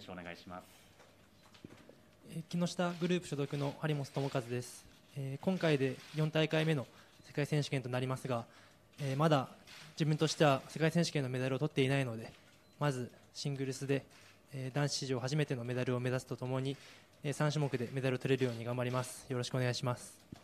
選手お願いします木下グループ所属の張本智和です、えー、今回で4大会目の世界選手権となりますが、えー、まだ自分としては世界選手権のメダルを取っていないのでまずシングルスで、えー、男子史上初めてのメダルを目指すとともに、え3種目でメダルを取れるように頑張りますよろしくお願いします